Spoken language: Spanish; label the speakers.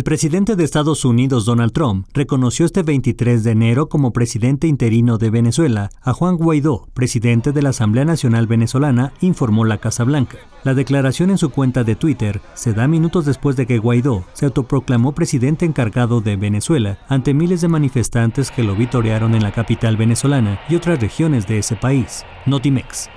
Speaker 1: El presidente de Estados Unidos, Donald Trump, reconoció este 23 de enero como presidente interino de Venezuela a Juan Guaidó, presidente de la Asamblea Nacional Venezolana, informó la Casa Blanca. La declaración en su cuenta de Twitter se da minutos después de que Guaidó se autoproclamó presidente encargado de Venezuela ante miles de manifestantes que lo vitorearon en la capital venezolana y otras regiones de ese país. Notimex.